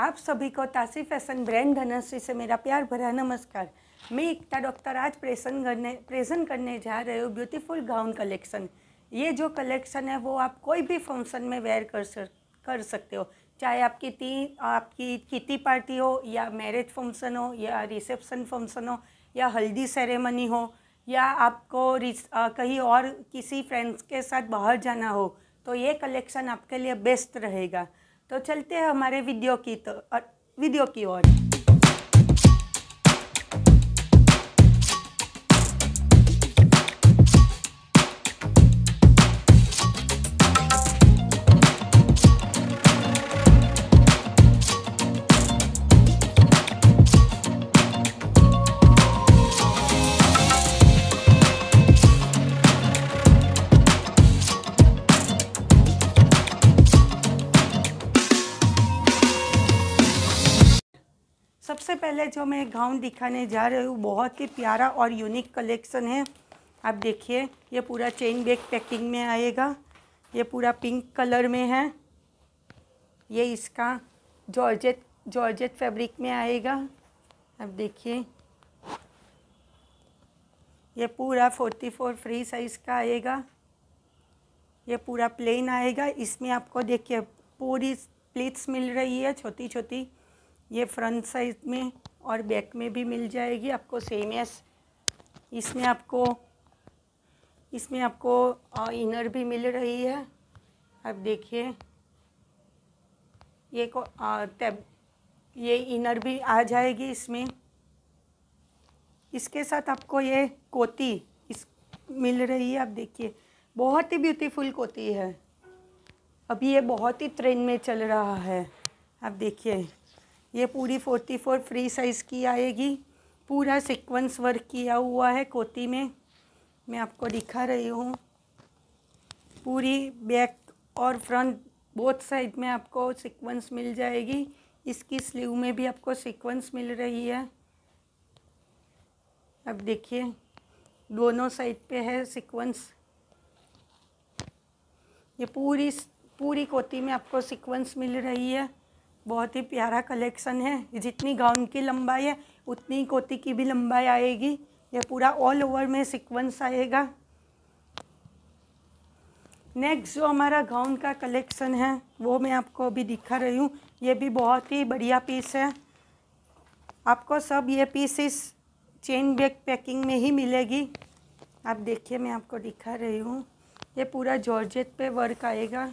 आप सभी को तासी फैशन ब्रांड धनश्री से मेरा प्यार भरा नमस्कार मैं एकता डॉक्टर आज प्रेजेंट करने प्रेजेंट करने जा रहे हो ब्यूटीफुल गाउन कलेक्शन ये जो कलेक्शन है वो आप कोई भी फंक्शन में वेयर कर सक कर सकते हो चाहे आपकी ती आपकी किटी पार्टी हो या मैरिज फंक्शन हो या रिसेप्शन फंक्शन हो या हल्दी सेरेमनी हो या आपको कहीं और किसी फ्रेंड्स के साथ बाहर जाना हो तो ये कलेक्शन आपके लिए बेस्ट रहेगा तो चलते हैं हमारे वीडियो की तो वीडियो की ओर पहले जो मैं गाउन दिखाने जा रही हूँ बहुत ही प्यारा और यूनिक कलेक्शन है आप देखिए ये पूरा चेन बैग पैकिंग में आएगा ये पूरा पिंक कलर में है ये इसका जॉर्जेट जॉर्जेट फैब्रिक में आएगा आप देखिए ये पूरा फोर्टी फोर फ्री साइज़ का आएगा ये पूरा प्लेन आएगा इसमें आपको देखिए पूरी प्लेट्स मिल रही है छोटी छोटी ये फ्रंट साइज में और बैक में भी मिल जाएगी आपको सेम एस इसमें आपको इसमें आपको इनर भी मिल रही है अब देखिए ये को तब ये इनर भी आ जाएगी इसमें इसके साथ आपको ये कोती इस मिल रही है आप देखिए बहुत ही ब्यूटीफुल कोती है अभी ये बहुत ही ट्रेंड में चल रहा है आप देखिए ये पूरी फोर्टी फोर फ्री साइज़ की आएगी पूरा सीक्वेंस वर्क किया हुआ है कोती में मैं आपको दिखा रही हूँ पूरी बैक और फ्रंट बोथ साइड में आपको सीक्वेंस मिल जाएगी इसकी स्लीव में भी आपको सीक्वेंस मिल रही है अब देखिए दोनों साइड पे है सीक्वेंस ये पूरी पूरी कोती में आपको सीक्वेंस मिल रही है बहुत ही प्यारा कलेक्शन है जितनी गाउन की लंबाई है उतनी कोती की भी लंबाई आएगी ये पूरा ऑल ओवर में सिक्वेंस आएगा नेक्स्ट जो हमारा गाउन का कलेक्शन है वो मैं आपको अभी दिखा रही हूँ ये भी बहुत ही बढ़िया पीस है आपको सब ये पीसेस चेन बैग पैकिंग में ही मिलेगी आप देखिए मैं आपको दिखा रही हूँ ये पूरा जॉर्जेट पे वर्क आएगा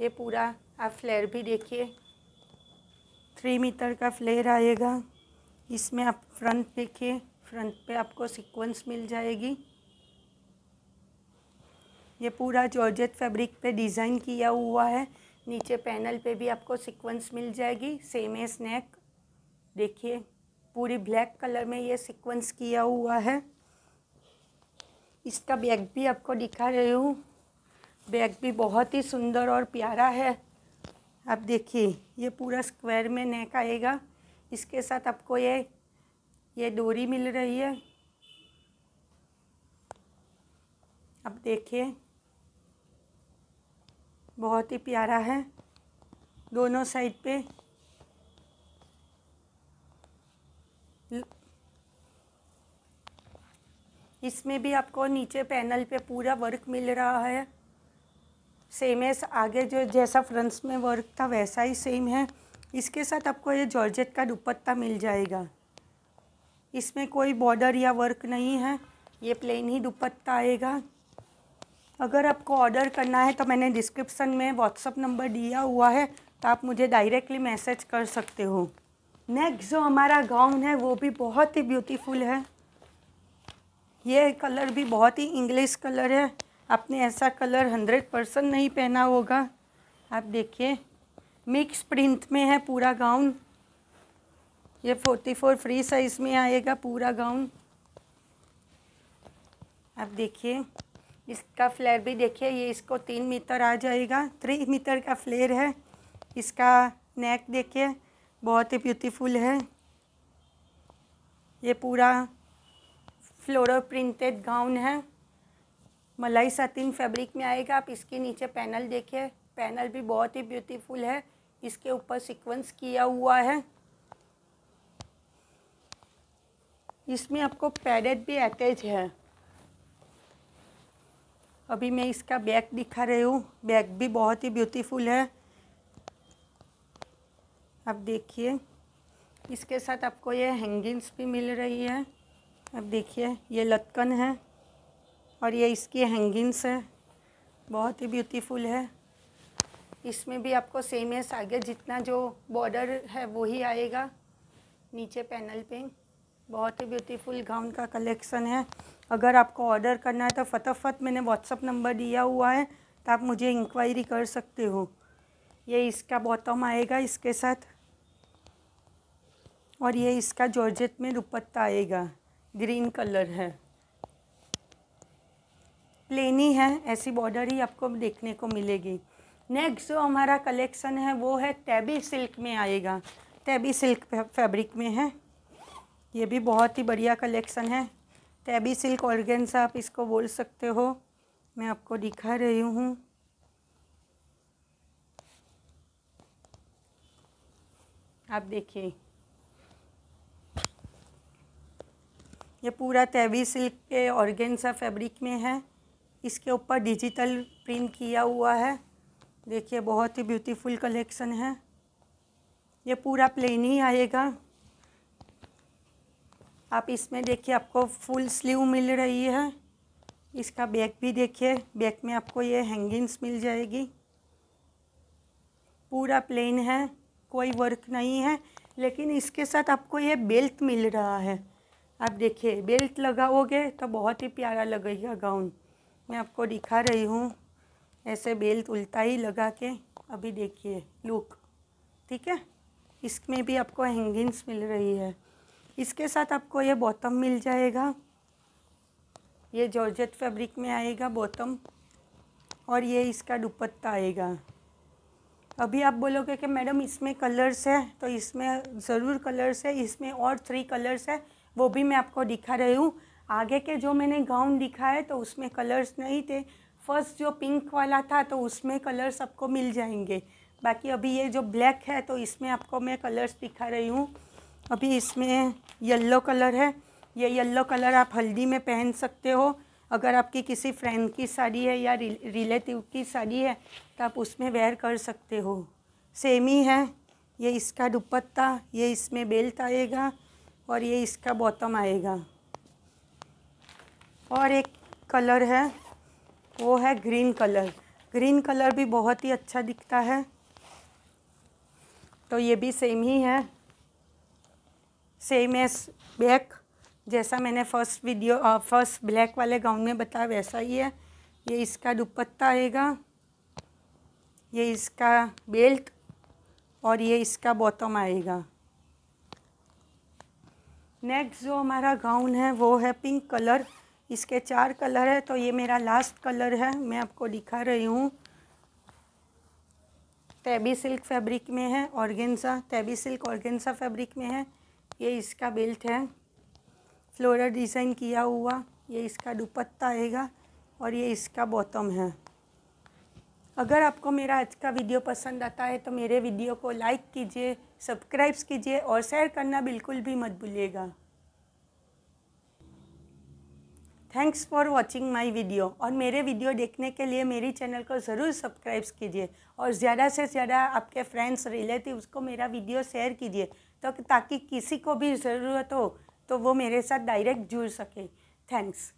ये पूरा आप फ्लेयर भी देखिए थ्री मीटर का फ्लेयर आएगा इसमें आप फ्रंट देखिए फ्रंट पे आपको सीक्वेंस मिल जाएगी ये पूरा जॉर्जेट फैब्रिक पे डिज़ाइन किया हुआ है नीचे पैनल पे भी आपको सीक्वेंस मिल जाएगी सेम है स्नैक देखिए पूरी ब्लैक कलर में ये सीक्वेंस किया हुआ है इसका बैग भी आपको दिखा रही हूँ बैग भी बहुत ही सुंदर और प्यारा है आप देखिए ये पूरा स्क्वायर में नेक आएगा इसके साथ आपको ये ये डोरी मिल रही है आप देखिए बहुत ही प्यारा है दोनों साइड पे इसमें भी आपको नीचे पैनल पे पूरा वर्क मिल रहा है सेम है आगे जो जैसा फ्रंट्स में वर्क था वैसा ही सेम है इसके साथ आपको ये जॉर्जेट का दुपट्टा मिल जाएगा इसमें कोई बॉर्डर या वर्क नहीं है ये प्लेन ही दुपट्टा आएगा अगर आपको ऑर्डर करना है तो मैंने डिस्क्रिप्शन में व्हाट्सअप नंबर दिया हुआ है तो आप मुझे डायरेक्टली मैसेज कर सकते हो नेक्स्ट जो हमारा गाउन है वो भी बहुत ही ब्यूटीफुल है ये कलर भी बहुत ही इंग्लिश कलर है आपने ऐसा कलर हंड्रेड परसेंट नहीं पहना होगा आप देखिए मिक्स प्रिंट में है पूरा गाउन ये फोर्टी फोर फ्री साइज़ में आएगा पूरा गाउन आप देखिए इसका फ्लेयर भी देखिए ये इसको तीन मीटर आ जाएगा थ्री मीटर का फ्लेयर है इसका नेक देखिए बहुत ही ब्यूटीफुल है ये पूरा फ्लोरो प्रिंटेड गाउन है मलाई सतीन फैब्रिक में आएगा आप इसके नीचे पैनल देखिए पैनल भी बहुत ही ब्यूटीफुल है इसके ऊपर सीक्वेंस किया हुआ है इसमें आपको पैरेट भी अटैच है अभी मैं इसका बैग दिखा रही हूँ बैग भी बहुत ही ब्यूटीफुल है आप देखिए इसके साथ आपको ये हैंगिंग्स भी मिल रही है अब देखिए ये लटकन है और ये इसकी हैंगिंग्स है बहुत ही ब्यूटीफुल है इसमें भी आपको सेम है आगे जितना जो बॉर्डर है वो ही आएगा नीचे पैनल पे बहुत ही ब्यूटीफुल गाउन का कलेक्शन है अगर आपको ऑर्डर करना है तो फटाफट मैंने व्हाट्सअप नंबर दिया हुआ है तो आप मुझे इंक्वायरी कर सकते हो ये इसका बॉटम आएगा इसके साथ और ये इसका जॉर्जेट में दुपट्टा आएगा ग्रीन कलर है प्लेनी है ऐसी बॉर्डर ही आपको देखने को मिलेगी नेक्स्ट जो हमारा कलेक्शन है वो है टैबी सिल्क में आएगा टैबी सिल्क फैब्रिक में है ये भी बहुत ही बढ़िया कलेक्शन है टैबी सिल्क ऑर्गेन्सा आप इसको बोल सकते हो मैं आपको दिखा रही हूँ आप देखिए ये पूरा तेवी सिल्क के ऑर्गेन्सा फैब्रिक में है इसके ऊपर डिजिटल प्रिंट किया हुआ है देखिए बहुत ही ब्यूटीफुल कलेक्शन है ये पूरा प्लेन ही आएगा आप इसमें देखिए आपको फुल स्लीव मिल रही है इसका बैक भी देखिए बैक में आपको ये हैंगिंग्स मिल जाएगी पूरा प्लेन है कोई वर्क नहीं है लेकिन इसके साथ आपको ये बेल्ट मिल रहा है आप देखिए बेल्ट लगाओगे तो बहुत ही प्यारा लगेगा गाउन मैं आपको दिखा रही हूँ ऐसे बेल्ट उल्टा ही लगा के अभी देखिए लुक ठीक है इसमें भी आपको हैंगिंग्स मिल रही है इसके साथ आपको ये बॉटम मिल जाएगा ये जॉर्जेट फैब्रिक में आएगा बॉटम और ये इसका दुपट्टा आएगा अभी आप बोलोगे कि मैडम इसमें कलर्स है तो इसमें ज़रूर कलर्स है इसमें और थ्री कलर्स है वो भी मैं आपको दिखा रही हूँ आगे के जो मैंने गाउन दिखाए तो उसमें कलर्स नहीं थे फर्स्ट जो पिंक वाला था तो उसमें कलर्स आपको मिल जाएंगे बाकी अभी ये जो ब्लैक है तो इसमें आपको मैं कलर्स दिखा रही हूँ अभी इसमें येल्लो कलर है ये येल्लो कलर आप हल्दी में पहन सकते हो अगर आपकी किसी फ्रेंड की साड़ी है या रिलेटिव की साड़ी है तो आप उसमें वेयर कर सकते हो सेम ही है ये इसका दुपट्टा ये इसमें बेल्ट आएगा और ये इसका बॉटम आएगा और एक कलर है वो है ग्रीन कलर ग्रीन कलर भी बहुत ही अच्छा दिखता है तो ये भी सेम ही है सेम एस बैक जैसा मैंने फर्स्ट वीडियो फर्स्ट ब्लैक वाले गाउन में बताया वैसा ही है ये इसका दुपट्टा आएगा ये इसका बेल्ट और ये इसका बॉटम आएगा नेक्स्ट जो हमारा गाउन है वो है पिंक कलर इसके चार कलर है तो ये मेरा लास्ट कलर है मैं आपको दिखा रही हूँ टैबी सिल्क फैब्रिक में है organza tabby silk organza fabric में है ये इसका बेल्ट है फ्लोरल डिज़ाइन किया हुआ ये इसका दुपट्टा आएगा और ये इसका बॉटम है अगर आपको मेरा आज का वीडियो पसंद आता है तो मेरे वीडियो को लाइक कीजिए सब्सक्राइब्स कीजिए और शेयर करना बिल्कुल भी मत भूलिएगा thanks for watching my video और मेरे वीडियो देखने के लिए मेरी चैनल को ज़रूर सब्सक्राइब कीजिए और ज़्यादा से ज़्यादा आपके फ्रेंड्स रिलेटिव को मेरा वीडियो शेयर कीजिए तो ताकि किसी को भी ज़रूरत हो तो वो मेरे साथ डायरेक्ट जुड़ सके थैंक्स